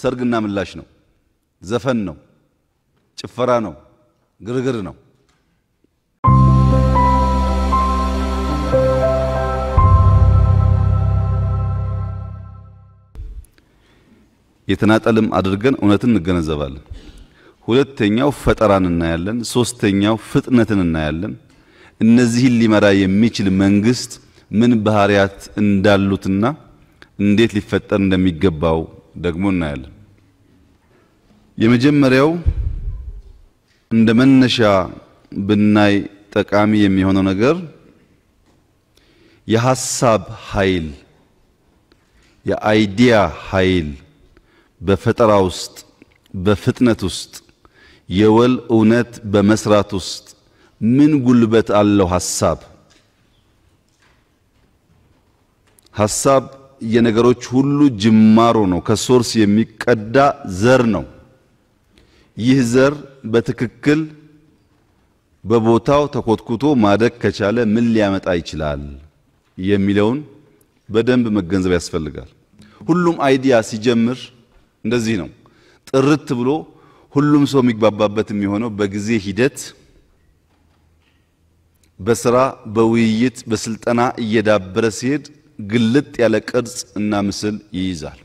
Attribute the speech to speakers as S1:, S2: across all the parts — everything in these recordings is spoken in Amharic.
S1: ሰርግና ምላሽ ነው፣ ዘፈን ነው፣ ጭፈራ ነው፣ ግርግር ነው። የተናጠልም አድርገን እውነትን እንገነዘባለን። ሁለተኛው ፈጠራን እናያለን። ሶስተኛው ፍጥነትን እናያለን። እነዚህን ሊመራ የሚችል መንግስት ምን ባህሪያት እንዳሉትና እንዴት ሊፈጠር እንደሚገባው ደግሞ እናያለን። የመጀመሪያው እንደ መነሻ ብናይ ጠቃሚ የሚሆነው ነገር የሐሳብ ኃይል የአይዲያ ኃይል በፈጠራ ውስጥ በፍጥነት ውስጥ የወል እውነት በመስራት ውስጥ ምን ጉልበት አለው ሐሳብ ሐሳብ የነገሮች ሁሉ ጅማሮ ነው። ከሶርስ የሚቀዳ ዘር ነው። ይህ ዘር በትክክል በቦታው ተኮትኩቶ ማደግ ከቻለ ምን ሊያመጣ ይችላል የሚለውን በደንብ መገንዘብ ያስፈልጋል። ሁሉም አይዲያ ሲጀምር እንደዚህ ነው። ጥርት ብሎ ሁሉም ሰው የሚግባባበት የሚሆነው በጊዜ ሂደት በስራ በውይይት በስልጠና እየዳበረ ሲሄድ ግልጥ ያለ ቅርጽ እና ምስል ይይዛል።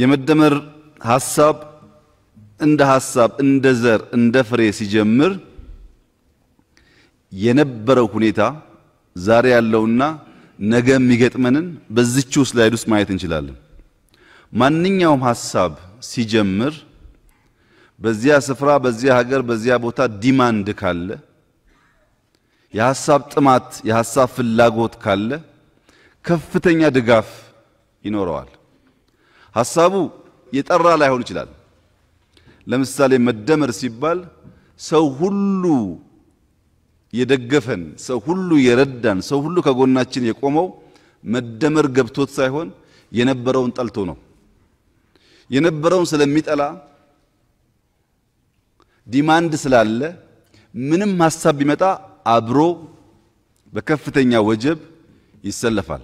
S1: የመደመር ሀሳብ እንደ ሀሳብ እንደ ዘር እንደ ፍሬ ሲጀምር የነበረው ሁኔታ ዛሬ ያለውና ነገ የሚገጥመንን በዚችው ስላይድ ውስጥ ማየት እንችላለን። ማንኛውም ሀሳብ ሲጀምር በዚያ ስፍራ፣ በዚያ ሀገር፣ በዚያ ቦታ ዲማንድ ካለ የሐሳብ ጥማት፣ የሐሳብ ፍላጎት ካለ ከፍተኛ ድጋፍ ይኖረዋል። ሐሳቡ የጠራ ላይሆን ይችላል። ለምሳሌ መደመር ሲባል ሰው ሁሉ የደገፈን፣ ሰው ሁሉ የረዳን፣ ሰው ሁሉ ከጎናችን የቆመው መደመር ገብቶት ሳይሆን የነበረውን ጠልቶ ነው። የነበረውን ስለሚጠላ ዲማንድ ስላለ ምንም ሐሳብ ቢመጣ አብሮ በከፍተኛ ወጀብ ይሰለፋል።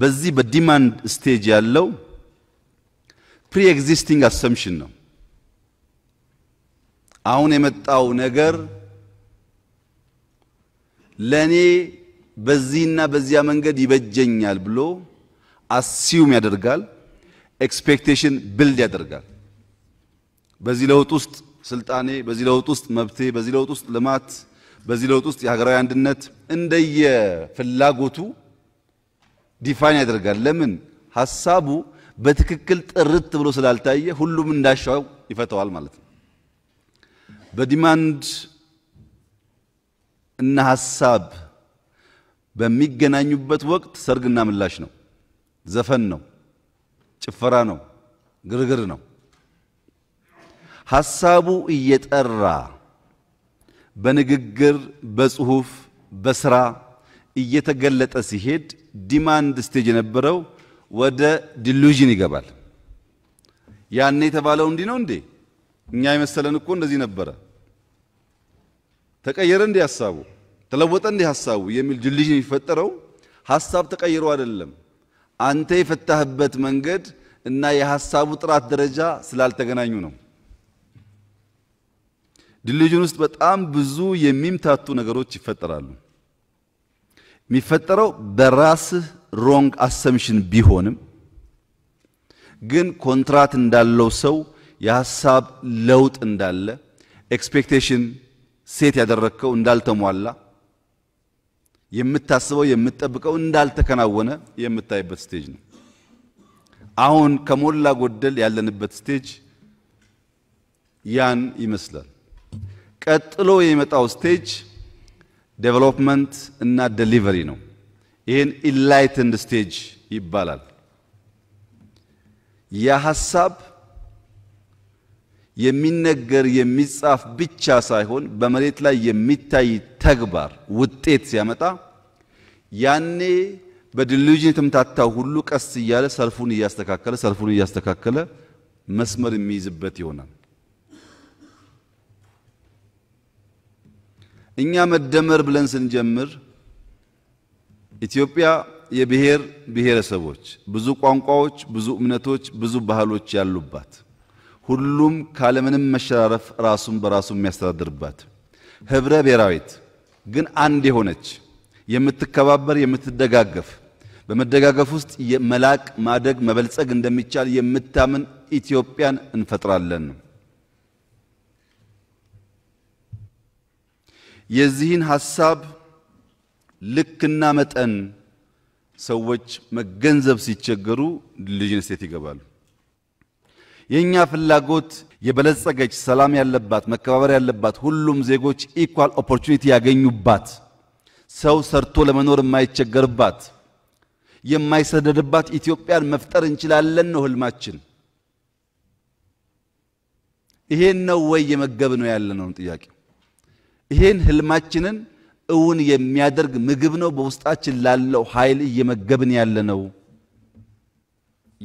S1: በዚህ በዲማንድ ስቴጅ ያለው ፕሪ ኤግዚስቲንግ አሰምሽን ነው። አሁን የመጣው ነገር ለኔ በዚህና በዚያ መንገድ ይበጀኛል ብሎ አሲዩም ያደርጋል። ኤክስፔክቴሽን ቢልድ ያደርጋል። በዚህ ለውጥ ውስጥ ስልጣኔ፣ በዚህ ለውጥ ውስጥ መብቴ፣ በዚህ ለውጥ ውስጥ ልማት በዚህ ለውጥ ውስጥ የሀገራዊ አንድነት እንደየ ፍላጎቱ ዲፋይን ያደርጋል። ለምን ሀሳቡ በትክክል ጥርት ብሎ ስላልታየ ሁሉም እንዳሻው ይፈተዋል ማለት ነው። በዲማንድ እና ሀሳብ በሚገናኙበት ወቅት ሰርግና ምላሽ ነው፣ ዘፈን ነው፣ ጭፈራ ነው፣ ግርግር ነው። ሀሳቡ እየጠራ በንግግር፣ በጽሁፍ፣ በስራ እየተገለጠ ሲሄድ ዲማንድ ስቴጅ የነበረው ወደ ዲሉዥን ይገባል። ያኔ የተባለው እንዲህ ነው እንዴ? እኛ የመሰለን እኮ እንደዚህ ነበረ። ተቀየረ እንዲህ ሀሳቡ፣ ተለወጠ እንዲህ ሀሳቡ የሚል ዲሉዥን የሚፈጠረው ሀሳብ ተቀይሮ አይደለም። አንተ የፈታህበት መንገድ እና የሀሳቡ ጥራት ደረጃ ስላልተገናኙ ነው። ዲሊዥን ውስጥ በጣም ብዙ የሚምታቱ ነገሮች ይፈጠራሉ። የሚፈጠረው በራስህ ሮንግ አሰምሽን ቢሆንም ግን ኮንትራት እንዳለው ሰው የሀሳብ ለውጥ እንዳለ ኤክስፔክቴሽን ሴት ያደረግከው እንዳልተሟላ የምታስበው የምትጠብቀው እንዳልተከናወነ የምታይበት ስቴጅ ነው። አሁን ከሞላ ጎደል ያለንበት ስቴጅ ያን ይመስላል። ቀጥሎ የሚመጣው ስቴጅ ዴቨሎፕመንት እና ዴሊቨሪ ነው። ይህን ኢንላይትንድ ስቴጅ ይባላል። ያ ሀሳብ የሚነገር የሚጻፍ ብቻ ሳይሆን በመሬት ላይ የሚታይ ተግባር ውጤት ሲያመጣ ያኔ በዲሉዥን የተምታታው ሁሉ ቀስ እያለ ሰልፉን እያስተካከለ ሰልፉን እያስተካከለ መስመር የሚይዝበት ይሆናል። እኛ መደመር ብለን ስንጀምር ኢትዮጵያ የብሔር ብሔረሰቦች፣ ብዙ ቋንቋዎች፣ ብዙ እምነቶች፣ ብዙ ባህሎች ያሉባት ሁሉም ካለምንም መሸራረፍ ራሱን በራሱ የሚያስተዳድርባት ህብረ ብሔራዊት ግን አንድ የሆነች የምትከባበር የምትደጋገፍ በመደጋገፍ ውስጥ የመላቅ ማደግ መበልጸግ እንደሚቻል የምታምን ኢትዮጵያን እንፈጥራለን። የዚህን ሐሳብ ልክና መጠን ሰዎች መገንዘብ ሲቸገሩ ዲሊጀንስ ስቴት ይገባሉ። የእኛ ፍላጎት የበለጸገች ሰላም ያለባት መከባበር ያለባት ሁሉም ዜጎች ኢኳል ኦፖርቹኒቲ ያገኙባት ሰው ሰርቶ ለመኖር የማይቸገርባት የማይሰደድባት ኢትዮጵያን መፍጠር እንችላለን ነው ህልማችን። ይሄን ነው ወይ የመገብ ነው ያለ ነው ጥያቄ ይሄን ህልማችንን እውን የሚያደርግ ምግብ ነው በውስጣችን ላለው ኃይል እየመገብን ያለ ነው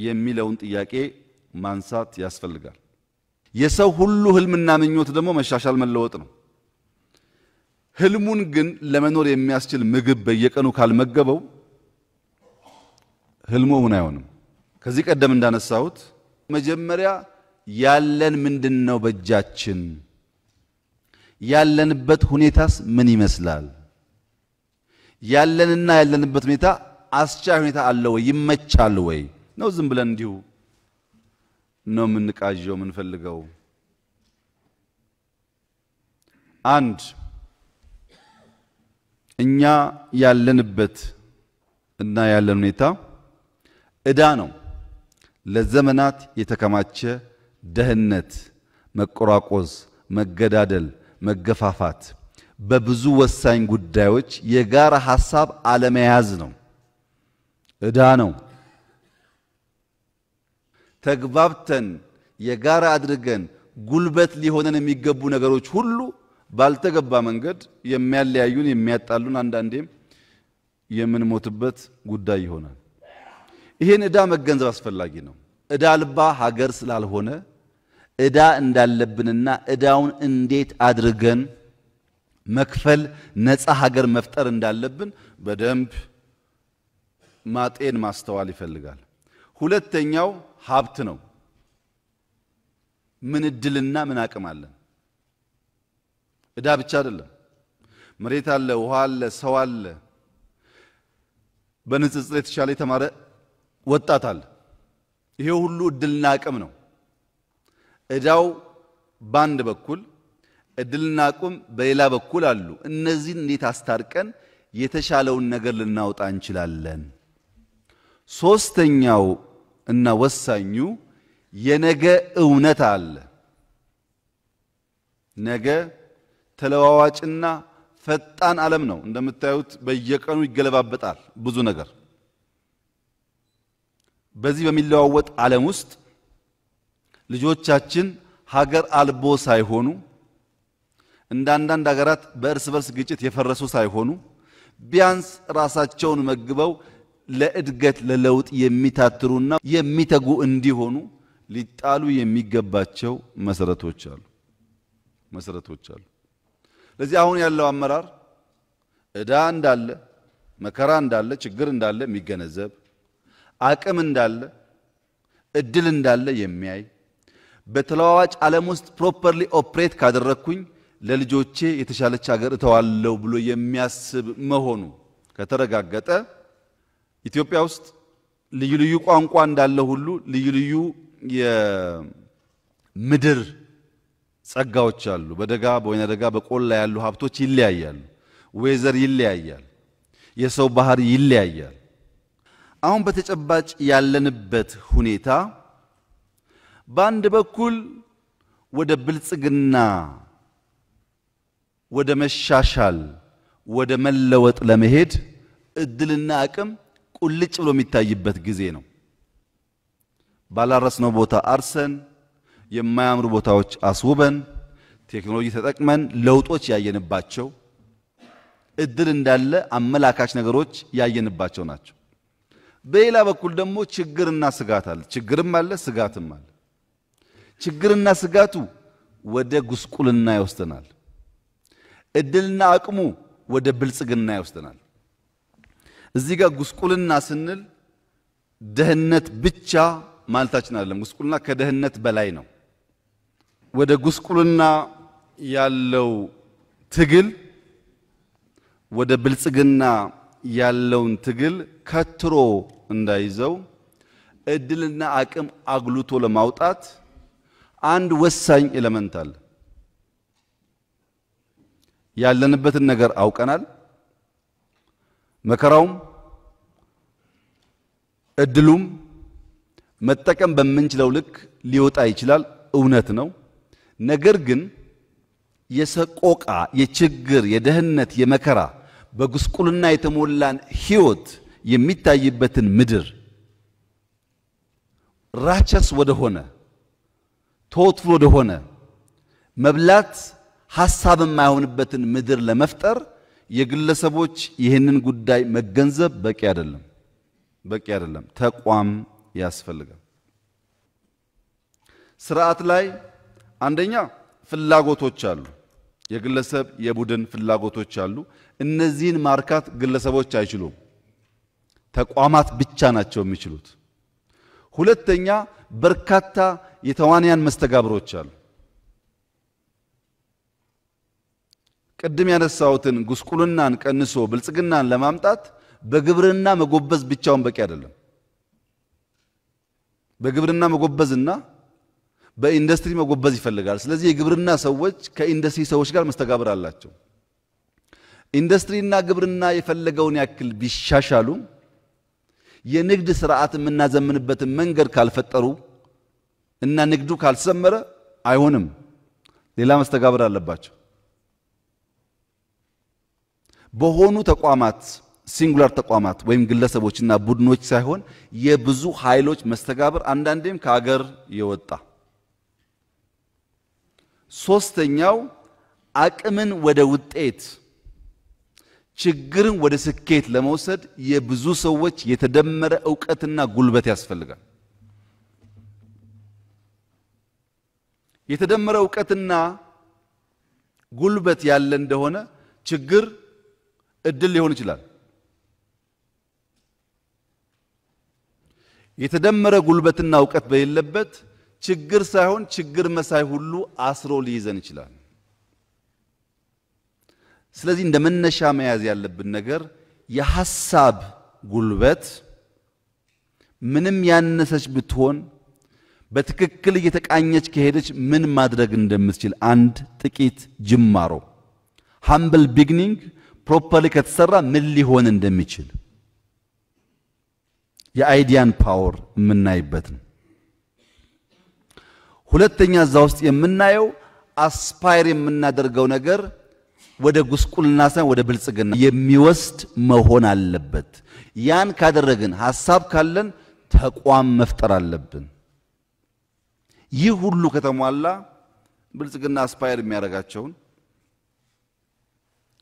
S1: የሚለውን ጥያቄ ማንሳት ያስፈልጋል። የሰው ሁሉ ህልምና ምኞት ደግሞ መሻሻል መለወጥ ነው። ህልሙን ግን ለመኖር የሚያስችል ምግብ በየቀኑ ካልመገበው ህልሙ እውን አይሆንም። ከዚህ ቀደም እንዳነሳሁት መጀመሪያ ያለን ምንድን ነው በእጃችን ያለንበት ሁኔታስ ምን ይመስላል? ያለንና ያለንበት ሁኔታ አስቻይ ሁኔታ አለ ወይ? ይመቻል ወይ? ነው ዝም ብለን እንዲሁ ነው የምንቃዠው የምንፈልገው? አንድ እኛ ያለንበት እና ያለን ሁኔታ እዳ ነው። ለዘመናት የተከማቸ ደህንነት፣ መቆራቆዝ፣ መገዳደል መገፋፋት፣ በብዙ ወሳኝ ጉዳዮች የጋራ ሀሳብ አለመያዝ ነው። ዕዳ ነው። ተግባብተን የጋራ አድርገን ጉልበት ሊሆነን የሚገቡ ነገሮች ሁሉ ባልተገባ መንገድ የሚያለያዩን የሚያጣሉን፣ አንዳንዴም የምንሞትበት ጉዳይ ይሆናል። ይህን ዕዳ መገንዘብ አስፈላጊ ነው። ዕዳ አልባ ሀገር ስላልሆነ ዕዳ እንዳለብንና ዕዳውን እንዴት አድርገን መክፈል ነፃ ሀገር መፍጠር እንዳለብን በደንብ ማጤን ማስተዋል ይፈልጋል። ሁለተኛው ሀብት ነው። ምን እድልና ምን አቅም አለን? ዕዳ ብቻ አይደለም። መሬት አለ፣ ውሃ አለ፣ ሰው አለ፣ በንጽጽር የተሻለ የተማረ ወጣት አለ። ይሄ ሁሉ እድልና አቅም ነው። እዳው በአንድ በኩል እድልና አቁም በሌላ በኩል አሉ። እነዚህን እንዴት አስታርቀን የተሻለውን ነገር ልናወጣ እንችላለን? ሶስተኛው እና ወሳኙ የነገ እውነት አለ። ነገ ተለዋዋጭና ፈጣን ዓለም ነው። እንደምታዩት በየቀኑ ይገለባበጣል ብዙ ነገር። በዚህ በሚለዋወጥ ዓለም ውስጥ ልጆቻችን ሀገር አልቦ ሳይሆኑ እንደ አንዳንድ ሀገራት በእርስ በርስ ግጭት የፈረሱ ሳይሆኑ ቢያንስ ራሳቸውን መግበው ለእድገት ለለውጥ የሚታትሩና የሚተጉ እንዲሆኑ ሊጣሉ የሚገባቸው መሰረቶች አሉ መሰረቶች አሉ። ለዚህ አሁን ያለው አመራር እዳ እንዳለ መከራ እንዳለ ችግር እንዳለ የሚገነዘብ አቅም እንዳለ እድል እንዳለ የሚያይ በተለዋዋጭ ዓለም ውስጥ ፕሮፐርሊ ኦፕሬት ካደረግኩኝ ለልጆቼ የተሻለች ሀገር እተዋለሁ ብሎ የሚያስብ መሆኑ ከተረጋገጠ ኢትዮጵያ ውስጥ ልዩ ልዩ ቋንቋ እንዳለ ሁሉ ልዩ ልዩ የምድር ጸጋዎች አሉ። በደጋ በወይና ደጋ በቆላ ያሉ ሀብቶች ይለያያሉ። ወይዘር ይለያያል። የሰው ባህር ይለያያል። አሁን በተጨባጭ ያለንበት ሁኔታ በአንድ በኩል ወደ ብልጽግና፣ ወደ መሻሻል፣ ወደ መለወጥ ለመሄድ እድልና አቅም ቁልጭ ብሎ የሚታይበት ጊዜ ነው። ባላረስነው ቦታ አርሰን የማያምሩ ቦታዎች አስውበን ቴክኖሎጂ ተጠቅመን ለውጦች ያየንባቸው እድል እንዳለ አመላካች ነገሮች ያየንባቸው ናቸው። በሌላ በኩል ደግሞ ችግርና ስጋት አለ። ችግርም አለ፣ ስጋትም አለ። ችግርና ስጋቱ ወደ ጉስቁልና ይወስደናል። እድልና አቅሙ ወደ ብልጽግና ይወስደናል። እዚህ ጋር ጉስቁልና ስንል ደህነት ብቻ ማለታችን አይደለም። ጉስቁልና ከደህነት በላይ ነው። ወደ ጉስቁልና ያለው ትግል ወደ ብልጽግና ያለውን ትግል ከትሮ እንዳይዘው እድልና አቅም አግሉቶ ለማውጣት አንድ ወሳኝ ኤለመንት አለ። ያለንበትን ነገር አውቀናል። መከራውም እድሉም መጠቀም በምንችለው ልክ ሊወጣ ይችላል፣ እውነት ነው። ነገር ግን የሰቆቃ፣ የችግር፣ የደህንነት፣ የመከራ በጉስቁልና የተሞላን ህይወት የሚታይበትን ምድር ራቸስ ወደሆነ ተወትፎ ወደሆነ መብላት ሐሳብ የማይሆንበትን ምድር ለመፍጠር የግለሰቦች ይህንን ጉዳይ መገንዘብ በቂ አይደለም፣ በቂ አይደለም። ተቋም ያስፈልጋል። ስርዓት ላይ አንደኛ ፍላጎቶች አሉ፣ የግለሰብ የቡድን ፍላጎቶች አሉ። እነዚህን ማርካት ግለሰቦች አይችሉም፣ ተቋማት ብቻ ናቸው የሚችሉት። ሁለተኛ በርካታ የተዋንያን መስተጋብሮች አሉ። ቅድም ያነሳሁትን ጉስቁልናን ቀንሶ ብልጽግናን ለማምጣት በግብርና መጎበዝ ብቻውን በቂ አይደለም። በግብርና መጎበዝና በኢንዱስትሪ መጎበዝ ይፈልጋል። ስለዚህ የግብርና ሰዎች ከኢንዱስትሪ ሰዎች ጋር መስተጋብር አላቸው። ኢንዱስትሪና ግብርና የፈለገውን ያክል ቢሻሻሉ የንግድ ስርዓት የምናዘምንበትን መንገድ ካልፈጠሩ እና ንግዱ ካልሰመረ አይሆንም። ሌላ መስተጋብር አለባቸው። በሆኑ ተቋማት ሲንጉላር ተቋማት ወይም ግለሰቦችና ቡድኖች ሳይሆን የብዙ ኃይሎች መስተጋብር አንዳንዴም ከሀገር የወጣ ሶስተኛው አቅምን ወደ ውጤት ችግርን ወደ ስኬት ለመውሰድ የብዙ ሰዎች የተደመረ እውቀትና ጉልበት ያስፈልጋል። የተደመረ እውቀትና ጉልበት ያለ እንደሆነ ችግር እድል ሊሆን ይችላል። የተደመረ ጉልበትና እውቀት በሌለበት ችግር ሳይሆን ችግር መሳይ ሁሉ አስሮ ሊይዘን ይችላል። ስለዚህ እንደ መነሻ መያዝ ያለብን ነገር የሐሳብ ጉልበት ምንም ያነሰች ብትሆን በትክክል እየተቃኘች ከሄደች ምን ማድረግ እንደምትችል አንድ ጥቂት ጅማሮ ሃምብል ቢግኒንግ ፕሮፐርሊ ከተሰራ ምን ሊሆን እንደሚችል የአይዲያን ፓወር የምናይበት ነው። ሁለተኛ እዛ ውስጥ የምናየው አስፓይር የምናደርገው ነገር ወደ ጉስቁልና ሳይሆን ወደ ብልጽግና የሚወስድ መሆን አለበት። ያን ካደረግን ሀሳብ ካለን ተቋም መፍጠር አለብን። ይህ ሁሉ ከተሟላ ብልጽግና አስፓየር የሚያደርጋቸውን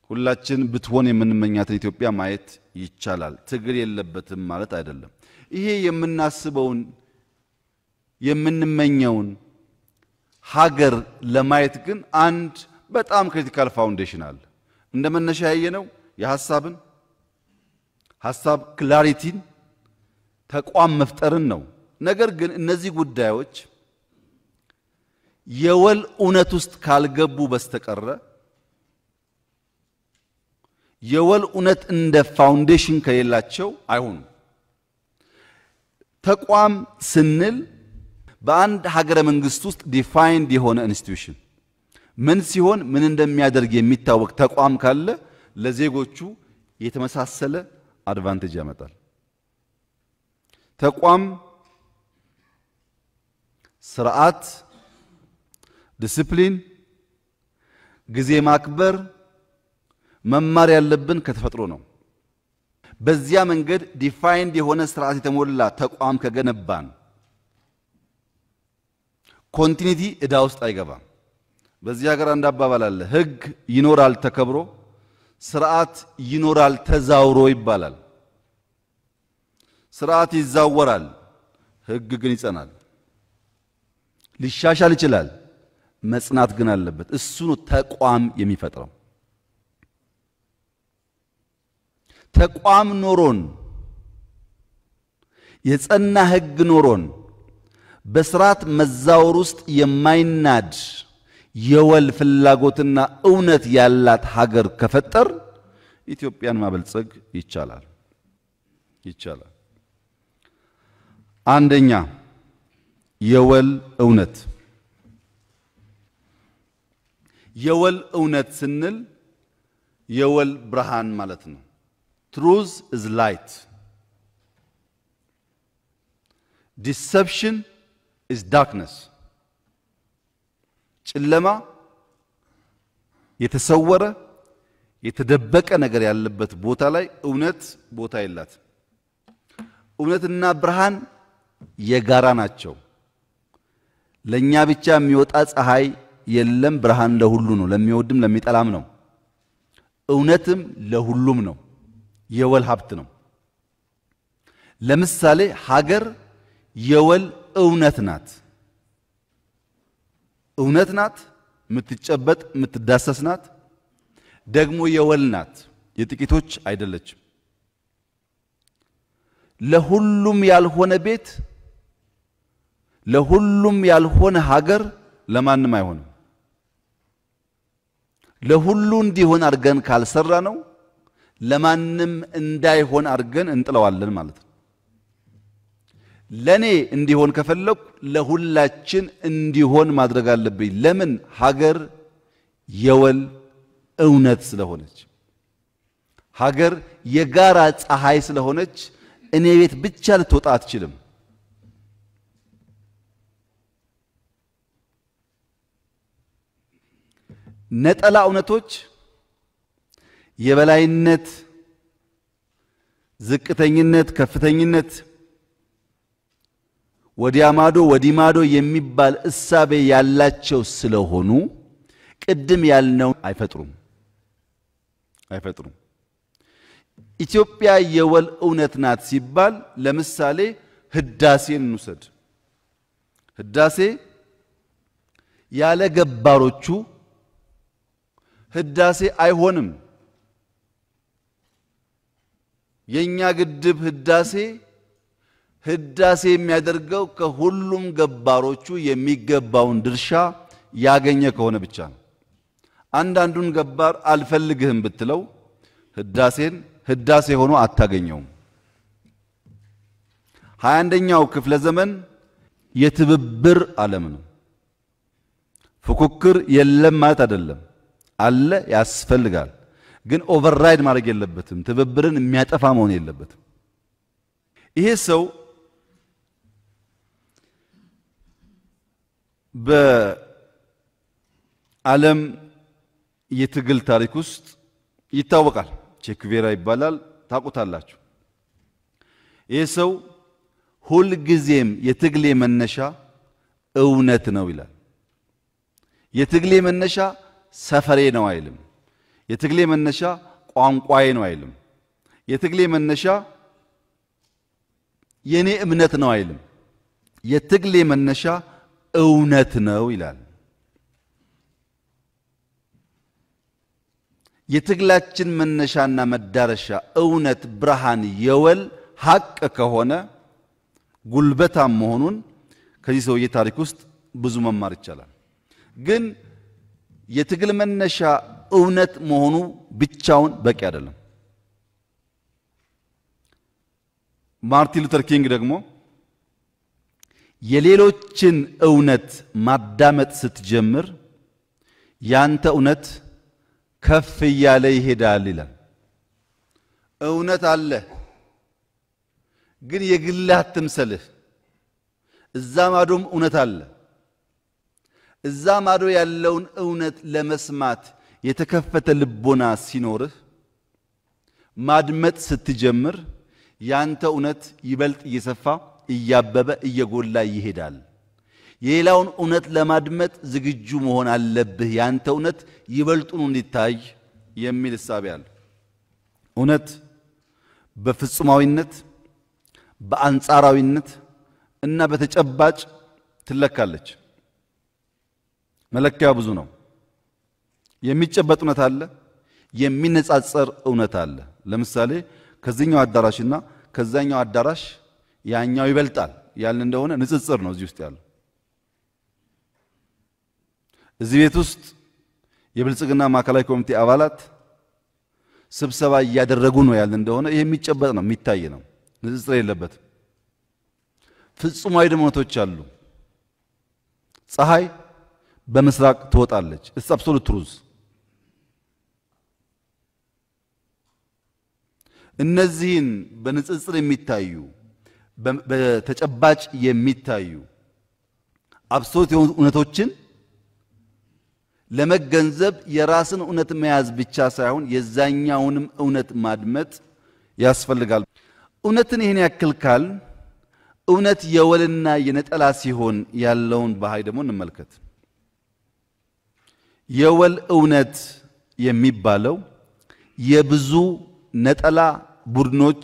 S1: ሁላችን ብትሆን የምንመኛትን ኢትዮጵያ ማየት ይቻላል። ትግል የለበትም ማለት አይደለም። ይሄ የምናስበውን የምንመኘውን ሀገር ለማየት ግን አንድ በጣም ክሪቲካል ፋውንዴሽን አለ። እንደ መነሻ ያየ ነው የሀሳብን ሀሳብ ክላሪቲን ተቋም መፍጠርን ነው። ነገር ግን እነዚህ ጉዳዮች የወል እውነት ውስጥ ካልገቡ በስተቀረ የወል እውነት እንደ ፋውንዴሽን ከሌላቸው አይሆኑም። ተቋም ስንል በአንድ ሀገረ መንግስት ውስጥ ዲፋይንድ የሆነ ኢንስቲትዩሽን ምን ሲሆን ምን እንደሚያደርግ የሚታወቅ ተቋም ካለ ለዜጎቹ የተመሳሰለ አድቫንቴጅ ያመጣል። ተቋም ስርዓት ዲስፕሊን፣ ጊዜ ማክበር መማር ያለብን ከተፈጥሮ ነው። በዚያ መንገድ ዲፋይንድ የሆነ ስርዓት የተሞላ ተቋም ከገነባን ኮንቲኒቲ እዳ ውስጥ አይገባም። በዚህ ሀገር አንድ አባባል አለ፣ ህግ ይኖራል ተከብሮ፣ ስርዓት ይኖራል ተዛውሮ ይባላል። ስርዓት ይዛወራል፣ ህግ ግን ይጸናል። ሊሻሻል ይችላል መጽናት ግን አለበት። እሱ ነው ተቋም የሚፈጥረው። ተቋም ኖሮን የጸና ሕግ ኖሮን በስርዓት መዛወር ውስጥ የማይናድ የወል ፍላጎትና እውነት ያላት ሀገር ከፈጠር ኢትዮጵያን ማበልጸግ ይቻላል ይቻላል። አንደኛ የወል እውነት የወል እውነት ስንል የወል ብርሃን ማለት ነው። ትሩዝ እዝ ላይት ዲሰፕሽን እዝ ዳርክነስ ጨለማ የተሰወረ የተደበቀ ነገር ያለበት ቦታ ላይ እውነት ቦታ የላት። እውነትና ብርሃን የጋራ ናቸው። ለእኛ ብቻ የሚወጣ ፀሐይ የለም ብርሃን ለሁሉ ነው፣ ለሚወድም ለሚጠላም ነው። እውነትም ለሁሉም ነው፣ የወል ሀብት ነው። ለምሳሌ ሀገር የወል እውነት ናት። እውነት ናት፣ የምትጨበጥ የምትዳሰስ ናት። ደግሞ የወል ናት፣ የጥቂቶች አይደለችም። ለሁሉም ያልሆነ ቤት ለሁሉም ያልሆነ ሀገር ለማንም አይሆንም። ለሁሉ እንዲሆን አድርገን ካልሰራ ነው ለማንም እንዳይሆን አድርገን እንጥለዋለን ማለት ነው። ለኔ እንዲሆን ከፈለኩ ለሁላችን እንዲሆን ማድረግ አለብኝ። ለምን? ሀገር የወል እውነት ስለሆነች፣ ሀገር የጋራ ፀሐይ ስለሆነች እኔ ቤት ብቻ ልትወጣ አትችልም። ነጠላ እውነቶች የበላይነት፣ ዝቅተኝነት፣ ከፍተኝነት፣ ወዲያ ማዶ ወዲህ ማዶ የሚባል እሳቤ ያላቸው ስለሆኑ ቅድም ያልነው አይፈጥሩም አይፈጥሩም። ኢትዮጵያ የወል እውነት ናት ሲባል ለምሳሌ ህዳሴን እንውሰድ። ህዳሴ ያለ ገባሮቹ ህዳሴ አይሆንም። የኛ ግድብ ህዳሴ ህዳሴ የሚያደርገው ከሁሉም ገባሮቹ የሚገባውን ድርሻ ያገኘ ከሆነ ብቻ ነው። አንዳንዱን ገባር አልፈልግህም ብትለው ህዳሴን ህዳሴ ሆኖ አታገኘውም። ሃያ አንደኛው ክፍለ ዘመን የትብብር ዓለም ነው። ፉክክር የለም ማለት አይደለም። አለ፣ ያስፈልጋል። ግን ኦቨርራይድ ማድረግ የለበትም። ትብብርን የሚያጠፋ መሆን የለበትም። ይሄ ሰው በዓለም የትግል ታሪክ ውስጥ ይታወቃል። ቼክቬራ ይባላል፣ ታውቁታላችሁ። ይሄ ሰው ሁልጊዜም የትግሌ መነሻ እውነት ነው ይላል። የትግሌ መነሻ ሰፈሬ ነው አይልም። የትግሌ መነሻ ቋንቋዬ ነው አይልም። የትግሌ መነሻ የኔ እምነት ነው አይልም። የትግሌ መነሻ እውነት ነው ይላል። የትግላችን መነሻና መዳረሻ እውነት፣ ብርሃን፣ የወል ሀቅ ከሆነ ጉልበታም መሆኑን ከዚህ ሰውዬ ታሪክ ውስጥ ብዙ መማር ይቻላል ግን የትግል መነሻ እውነት መሆኑ ብቻውን በቂ አይደለም። ማርቲን ሉተር ኪንግ ደግሞ የሌሎችን እውነት ማዳመጥ ስትጀምር ያንተ እውነት ከፍ እያለ ይሄዳል ይላል። እውነት አለ፣ ግን የግልህ አትምሰልህ። እዛ ማዶም እውነት አለ እዛ ማዶ ያለውን እውነት ለመስማት የተከፈተ ልቦና ሲኖርህ ማድመጥ ስትጀምር ያንተ እውነት ይበልጥ እየሰፋ እያበበ እየጎላ ይሄዳል። የሌላውን እውነት ለማድመጥ ዝግጁ መሆን አለብህ። ያንተ እውነት ይበልጡን እንዲታይ የሚል እሳቤ አለ። እውነት በፍጹማዊነት በአንጻራዊነት እና በተጨባጭ ትለካለች። መለኪያ ብዙ ነው። የሚጨበጥ እውነት አለ፣ የሚነጻጸር እውነት አለ። ለምሳሌ ከዚህኛው አዳራሽና ከዛኛው አዳራሽ ያኛው ይበልጣል ያልን እንደሆነ ንጽጽር ነው እዚህ ውስጥ ያለው። እዚህ ቤት ውስጥ የብልጽግና ማዕከላዊ ኮሚቴ አባላት ስብሰባ እያደረጉ ነው ያልን እንደሆነ ይህ የሚጨበጥ ነው፣ የሚታይ ነው፣ ንጽጽር የለበትም። ፍጹማዊ ድመቶች አሉ። ፀሐይ በምስራቅ ትወጣለች። ኢትስ አብሶሉት ትሩዝ። እነዚህን በንጽጽር የሚታዩ በተጨባጭ የሚታዩ አብሶሉት የሆኑ እውነቶችን ለመገንዘብ የራስን እውነት መያዝ ብቻ ሳይሆን የዛኛውንም እውነት ማድመጥ ያስፈልጋል። እውነትን ይህን ያክል ካል እውነት የወልና የነጠላ ሲሆን ያለውን ባህሪ ደግሞ እንመልከት። የወል እውነት የሚባለው የብዙ ነጠላ ቡድኖች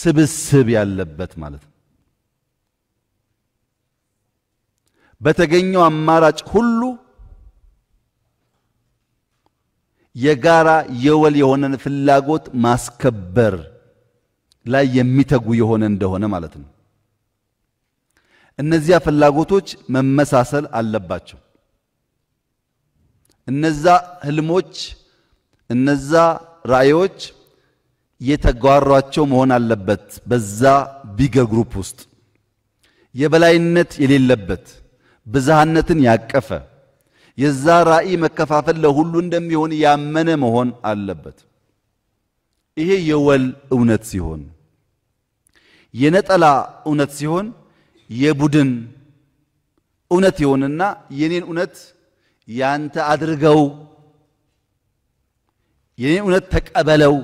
S1: ስብስብ ያለበት ማለት ነው። በተገኘው አማራጭ ሁሉ የጋራ የወል የሆነን ፍላጎት ማስከበር ላይ የሚተጉ የሆነ እንደሆነ ማለት ነው። እነዚያ ፍላጎቶች መመሳሰል አለባቸው። እነዛ ህልሞች እነዛ ራእዮች የተጓሯቸው መሆን አለበት። በዛ ቢገር ግሩፕ ውስጥ የበላይነት የሌለበት ብዝሃነትን ያቀፈ የዛ ራእይ መከፋፈል ለሁሉ እንደሚሆን ያመነ መሆን አለበት። ይሄ የወል እውነት ሲሆን፣ የነጠላ እውነት ሲሆን፣ የቡድን እውነት ይሆንና የኔን እውነት ያንተ አድርገው፣ የኔ እውነት ተቀበለው፣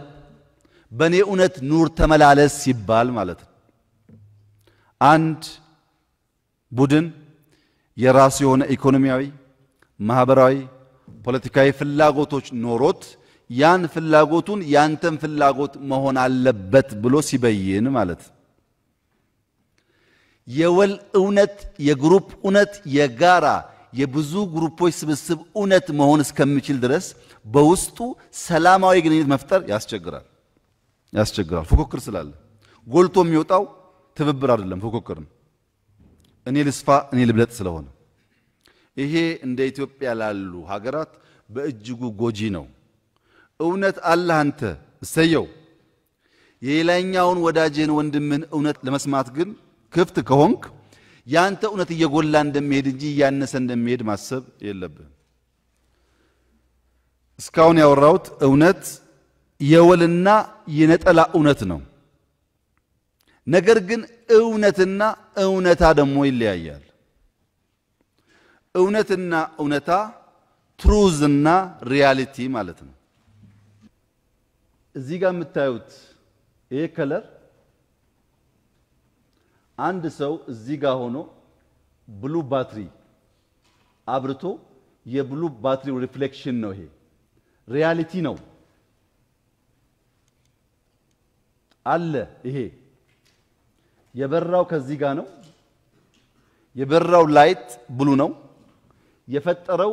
S1: በእኔ እውነት ኑር፣ ተመላለስ ሲባል ማለት ነው። አንድ ቡድን የራሱ የሆነ ኢኮኖሚያዊ፣ ማህበራዊ፣ ፖለቲካዊ ፍላጎቶች ኖሮት ያን ፍላጎቱን ያንተን ፍላጎት መሆን አለበት ብሎ ሲበይን ማለት የወል እውነት፣ የግሩፕ እውነት፣ የጋራ የብዙ ግሩፖች ስብስብ እውነት መሆን እስከሚችል ድረስ በውስጡ ሰላማዊ ግንኙነት መፍጠር ያስቸግራል ያስቸግራል። ፉክክር ስላለ ጎልቶ የሚወጣው ትብብር አይደለም፣ ፉክክር እኔ ልስፋ እኔ ልብለጥ ስለሆነ ይሄ እንደ ኢትዮጵያ ላሉ ሀገራት በእጅጉ ጎጂ ነው። እውነት አለህ አንተ እሰየው። የሌላኛውን ወዳጅህን ወንድምን እውነት ለመስማት ግን ክፍት ከሆንክ ያንተ እውነት እየጎላ እንደሚሄድ እንጂ እያነሰ እንደሚሄድ ማሰብ የለብህም። እስካሁን ያወራሁት እውነት የወልና የነጠላ እውነት ነው። ነገር ግን እውነትና እውነታ ደግሞ ይለያያል። እውነትና እውነታ ትሩዝ እና ሪያሊቲ ማለት ነው። እዚህ ጋር የምታዩት ይሄ ከለር አንድ ሰው እዚህ ጋር ሆኖ ብሉ ባትሪ አብርቶ የብሉ ባትሪ ሪፍሌክሽን ነው። ይሄ ሪያሊቲ ነው አለ። ይሄ የበራው ከዚህ ጋር ነው። የበራው ላይት ብሉ ነው የፈጠረው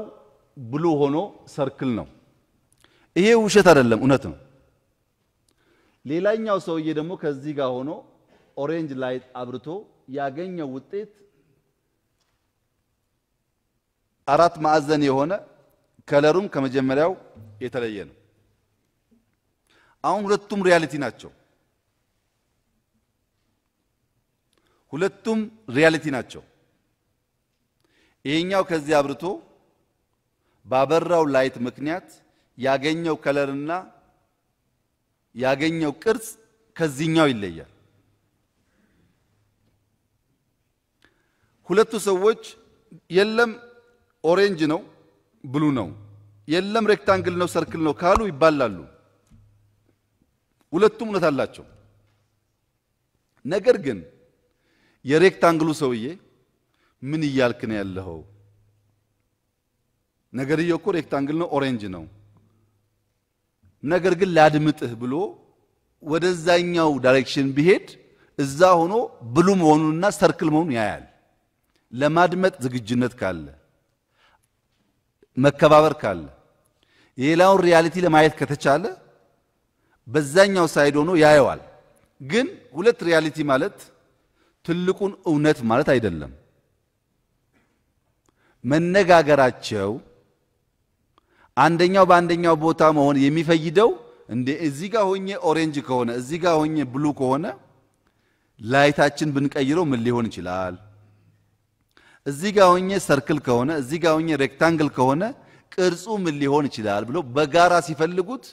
S1: ብሉ ሆኖ ሰርክል ነው። ይሄ ውሸት አይደለም፣ እውነት ነው። ሌላኛው ሰውዬ ደግሞ ከዚህ ጋር ሆኖ ኦሬንጅ ላይት አብርቶ ያገኘው ውጤት አራት ማዕዘን የሆነ ከለሩም ከመጀመሪያው የተለየ ነው። አሁን ሁለቱም ሪያሊቲ ናቸው። ሁለቱም ሪያሊቲ ናቸው። ይሄኛው ከዚህ አብርቶ ባበራው ላይት ምክንያት ያገኘው ከለርና ያገኘው ቅርጽ ከዚህኛው ይለያል። ሁለቱ ሰዎች የለም ኦሬንጅ ነው ብሉ ነው፣ የለም ሬክታንግል ነው ሰርክል ነው ካሉ ይባላሉ። ሁለቱም እውነት አላቸው። ነገር ግን የሬክታንግሉ ሰውዬ ምን እያልክ ነው ያለኸው? ነገርየው እኮ ሬክታንግል ነው ኦሬንጅ ነው፣ ነገር ግን ላድምጥህ ብሎ ወደዛኛው ዳይሬክሽን ቢሄድ እዛ ሆኖ ብሉ መሆኑንና ሰርክል መሆኑን ያያል። ለማድመጥ ዝግጁነት ካለ፣ መከባበር ካለ፣ የሌላውን ሪያሊቲ ለማየት ከተቻለ በዛኛው ሳይድ ሆኖ ያየዋል። ግን ሁለት ሪያሊቲ ማለት ትልቁን እውነት ማለት አይደለም። መነጋገራቸው አንደኛው በአንደኛው ቦታ መሆን የሚፈይደው እንደ እዚህ ጋር ሆኜ ኦሬንጅ ከሆነ እዚህ ጋር ሆኜ ብሉ ከሆነ ላይታችን ብንቀይረው ምን ሊሆን ይችላል? እዚህ ጋር ሆኜ ሰርክል ከሆነ እዚህ ጋር ሆኜ ሬክታንግል ከሆነ ቅርጹ ምን ሊሆን ይችላል ብሎ በጋራ ሲፈልጉት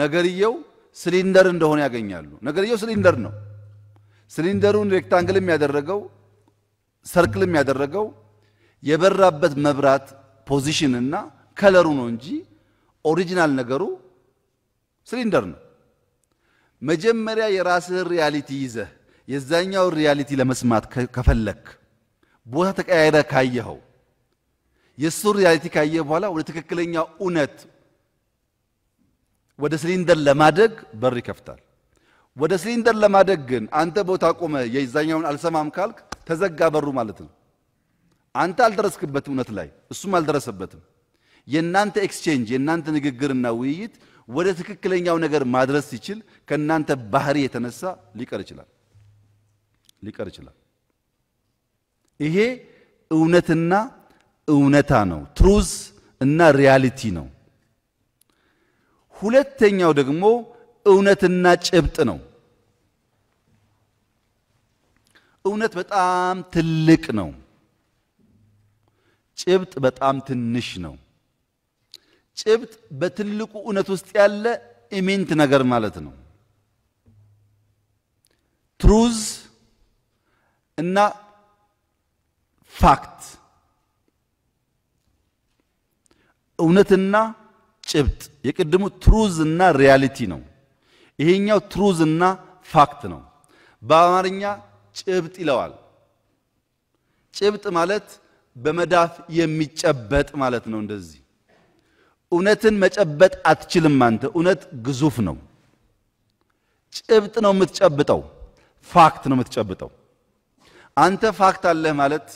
S1: ነገርየው ሲሊንደር እንደሆነ ያገኛሉ። ነገርየው ሲሊንደር ነው። ሲሊንደሩን ሬክታንግል ያደረገው ሰርክል ያደረገው የበራበት መብራት ፖዚሽን እና ከለሩ ነው እንጂ ኦሪጂናል ነገሩ ሲሊንደር ነው። መጀመሪያ የራስህን ሪያሊቲ ይዘህ የዛኛው ሪያሊቲ ለመስማት ከፈለክ ቦታ ተቀያይረ ካየኸው የእሱ ሪያሊቲ ካየ በኋላ ወደ ትክክለኛ እውነት ወደ ሲሊንደር ለማደግ በር ይከፍታል። ወደ ሲሊንደር ለማደግ ግን አንተ ቦታ ቆመ የዛኛውን አልሰማም ካልክ ተዘጋ በሩ ማለት ነው። አንተ አልደረስክበትም እውነት ላይ እሱም አልደረሰበትም። የእናንተ ኤክስቼንጅ የእናንተ ንግግርና ውይይት ወደ ትክክለኛው ነገር ማድረስ ሲችል ከእናንተ ባህሪ የተነሳ ሊቀር ይችላል ሊቀር ይችላል። ይሄ እውነትና እውነታ ነው። ትሩዝ እና ሪያሊቲ ነው። ሁለተኛው ደግሞ እውነትና ጭብጥ ነው። እውነት በጣም ትልቅ ነው። ጭብጥ በጣም ትንሽ ነው። ጭብጥ በትልቁ እውነት ውስጥ ያለ ኢሜንት ነገር ማለት ነው። ትሩዝ እና ፋክት እውነትና ጭብጥ የቅድሙ ትሩዝ እና ሪያሊቲ ነው። ይሄኛው ትሩዝ እና ፋክት ነው። በአማርኛ ጭብጥ ይለዋል። ጭብጥ ማለት በመዳፍ የሚጨበጥ ማለት ነው። እንደዚህ እውነትን መጨበጥ አትችልም አንተ። እውነት ግዙፍ ነው። ጭብጥ ነው የምትጨብጠው፣ ፋክት ነው የምትጨብጠው። አንተ ፋክት አለህ ማለት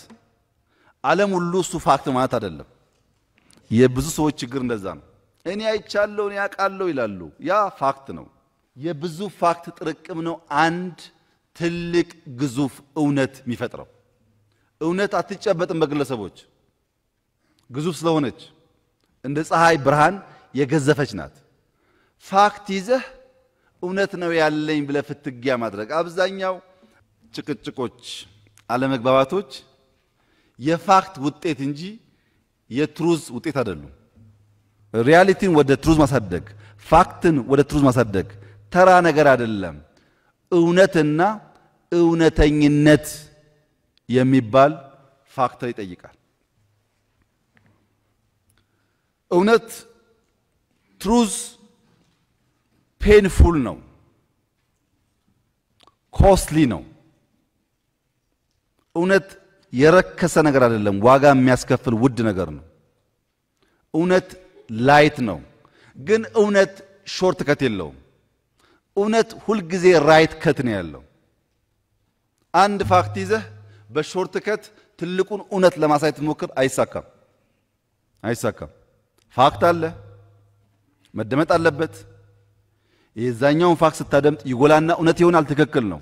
S1: ዓለም ሁሉ እሱ ፋክት ማለት አይደለም። የብዙ ሰዎች ችግር እንደዛ ነው። እኔ አይቻለሁ፣ እኔ አውቃለሁ ይላሉ። ያ ፋክት ነው። የብዙ ፋክት ጥርቅም ነው አንድ ትልቅ ግዙፍ እውነት የሚፈጥረው። እውነት አትጨበጥም በግለሰቦች ግዙፍ ስለሆነች እንደ ፀሐይ ብርሃን የገዘፈች ናት። ፋክት ይዘህ እውነት ነው ያለኝ ብለህ ፍትጊያ ማድረግ አብዛኛው ጭቅጭቆች፣ አለመግባባቶች የፋክት ውጤት እንጂ የትሩዝ ውጤት አይደሉም። ሪያሊቲን ወደ ትሩዝ ማሳደግ፣ ፋክትን ወደ ትሩዝ ማሳደግ ተራ ነገር አይደለም። እውነትና እውነተኝነት የሚባል ፋክተር ይጠይቃል። እውነት ትሩዝ ፔንፉል ነው፣ ኮስትሊ ነው። እውነት የረከሰ ነገር አይደለም፣ ዋጋ የሚያስከፍል ውድ ነገር ነው። እውነት ላይት ነው፣ ግን እውነት ሾርት ከት የለውም። እውነት ሁልጊዜ ራይት ከት ነው ያለው። አንድ ፋክት ይዘህ በሾርት ከት ትልቁን እውነት ለማሳየት ትሞክር፣ አይሳካም፣ አይሳካም። ፋክት አለ፣ መደመጥ አለበት። የዛኛውን ፋክት ስታደምጥ ይጎላና እውነት ይሆናል፣ ትክክል ነው።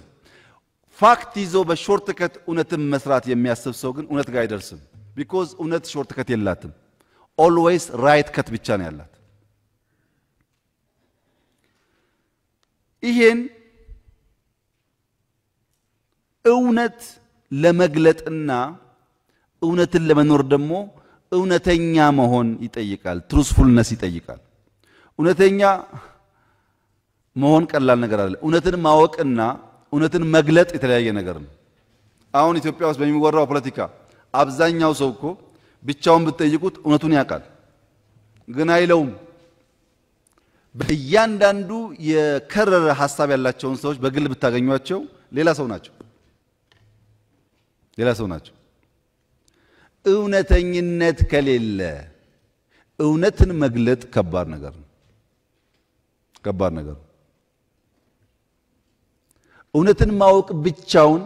S1: ፋክት ይዞ በሾርት ከት እውነትን መስራት የሚያስብ ሰው ግን እውነት ጋር አይደርስም። ቢኮዝ እውነት ሾርት ከት የላትም። ኦልዌይስ ራይት ከት ብቻ ነው ያላት። ይሄን እውነት ለመግለጥና እውነትን ለመኖር ደግሞ እውነተኛ መሆን ይጠይቃል። ትሩስፉልነስ ይጠይቃል። እውነተኛ መሆን ቀላል ነገር አለ እውነትን ማወቅና እውነትን መግለጥ የተለያየ ነገር ነው። አሁን ኢትዮጵያ ውስጥ በሚወራው ፖለቲካ አብዛኛው ሰው እኮ ብቻውን ብትጠይቁት እውነቱን ያውቃል፣ ግን አይለውም። በእያንዳንዱ የከረረ ሀሳብ ያላቸውን ሰዎች በግል ብታገኟቸው ሌላ ሰው ናቸው፣ ሌላ ሰው ናቸው። እውነተኝነት ከሌለ እውነትን መግለጥ ከባድ ነገር ነው፣ ከባድ ነገር ነው። እውነትን ማወቅ ብቻውን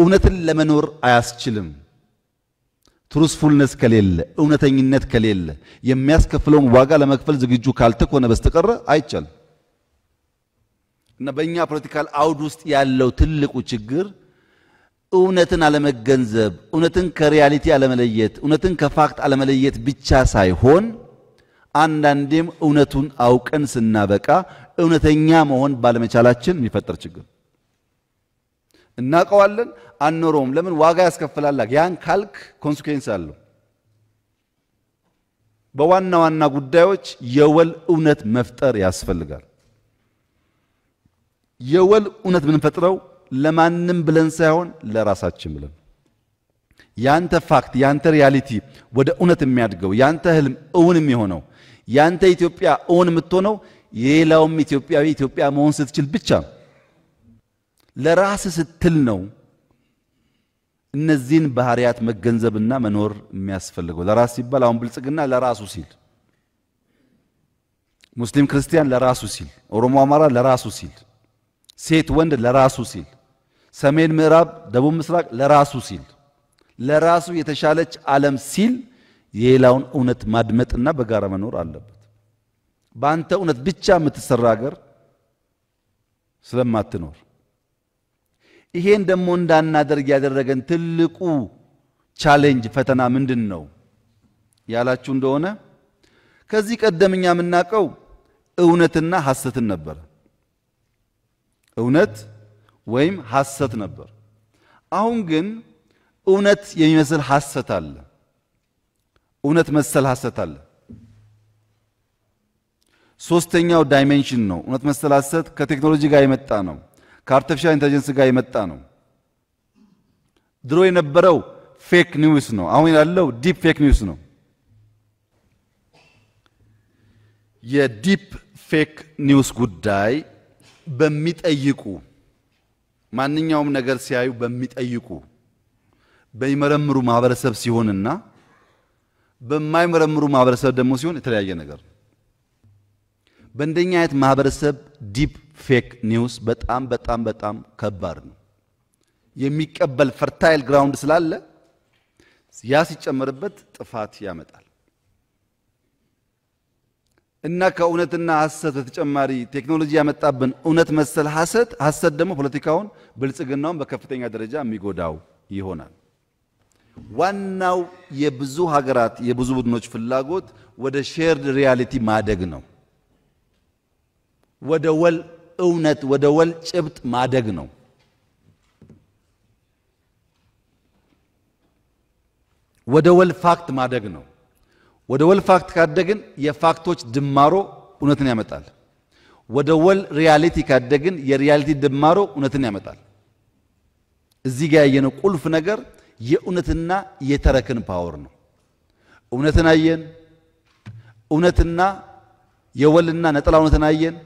S1: እውነትን ለመኖር አያስችልም። ትሩስፉልነስ ከሌለ እውነተኝነት ከሌለ የሚያስከፍለውን ዋጋ ለመክፈል ዝግጁ ካልተኮነ በስተቀረ አይቻልም። እና በእኛ ፖለቲካል አውድ ውስጥ ያለው ትልቁ ችግር እውነትን አለመገንዘብ፣ እውነትን ከሪያሊቲ አለመለየት፣ እውነትን ከፋክት አለመለየት ብቻ ሳይሆን አንዳንዴም እውነቱን አውቀን ስናበቃ እውነተኛ መሆን ባለመቻላችን የሚፈጠር ችግር እናውቀዋለን፣ አኖረውም። ለምን ዋጋ ያስከፍላላ። ያን ካልክ ኮንስኩዌንስ አለው። በዋና ዋና ጉዳዮች የወል እውነት መፍጠር ያስፈልጋል። የወል እውነት ምንፈጥረው ለማንም ብለን ሳይሆን ለራሳችን ብለን ያንተ ፋክት ያንተ ሪያሊቲ ወደ እውነት የሚያድገው ያንተ ህልም እውን የሚሆነው ያንተ ኢትዮጵያ እውን የምትሆነው የሌላውም ኢትዮጵያዊ ኢትዮጵያ መሆን ስትችል ብቻ ለራስ ስትል ነው። እነዚህን ባህሪያት መገንዘብና መኖር የሚያስፈልገው ለራስ ሲባል አሁን ብልጽግና ለራሱ ሲል፣ ሙስሊም ክርስቲያን ለራሱ ሲል፣ ኦሮሞ አማራ ለራሱ ሲል፣ ሴት ወንድ ለራሱ ሲል፣ ሰሜን ምዕራብ ደቡብ ምስራቅ ለራሱ ሲል፣ ለራሱ የተሻለች ዓለም ሲል የሌላውን እውነት ማድመጥና በጋራ መኖር አለበት። በአንተ እውነት ብቻ የምትሰራ ሀገር ስለማትኖር ይሄን ደግሞ እንዳናደርግ ያደረገን ትልቁ ቻሌንጅ ፈተና ምንድን ነው ያላችሁ እንደሆነ ከዚህ ቀደም እኛ የምናውቀው እውነትና ሐሰትን ነበር። እውነት ወይም ሐሰት ነበር። አሁን ግን እውነት የሚመስል ሐሰት አለ። እውነት መሰል ሐሰት አለ። ሶስተኛው ዳይሜንሽን ነው። እውነት መሰል ሐሰት ከቴክኖሎጂ ጋር የመጣ ነው። ከአርቲፊሻል ኢንቴሊጀንስ ጋር የመጣ ነው። ድሮ የነበረው ፌክ ኒውስ ነው። አሁን ያለው ዲፕ ፌክ ኒውስ ነው። የዲፕ ፌክ ኒውስ ጉዳይ በሚጠይቁ ማንኛውም ነገር ሲያዩ በሚጠይቁ በሚመረምሩ ማህበረሰብ ሲሆንና በማይመረምሩ ማህበረሰብ ደግሞ ሲሆን የተለያየ ነገር በእንደኛ አይነት ማህበረሰብ ዲፕ ፌክ ኒውስ በጣም በጣም በጣም ከባድ ነው። የሚቀበል ፈርታይል ግራውንድ ስላለ ያ ሲጨመርበት ጥፋት ያመጣል እና ከእውነትና ሐሰት በተጨማሪ ቴክኖሎጂ ያመጣብን እውነት መሰል ሐሰት ሐሰት ደግሞ ፖለቲካውን፣ ብልጽግናውን በከፍተኛ ደረጃ የሚጎዳው ይሆናል። ዋናው የብዙ ሀገራት የብዙ ቡድኖች ፍላጎት ወደ ሼርድ ሪያሊቲ ማደግ ነው። ወደ ወል እውነት ወደ ወል ጭብጥ ማደግ ነው። ወደ ወል ፋክት ማደግ ነው። ወደ ወል ፋክት ካደግን የፋክቶች ድማሮ እውነትን ያመጣል። ወደ ወል ሪያሊቲ ካደግን የሪያሊቲ ድማሮ እውነትን ያመጣል። እዚህ ጋር ያየነው ቁልፍ ነገር የእውነትና የተረክን ፓወር ነው። እውነትን አየን። እውነትና የወልና ነጠላ እውነትን አየን።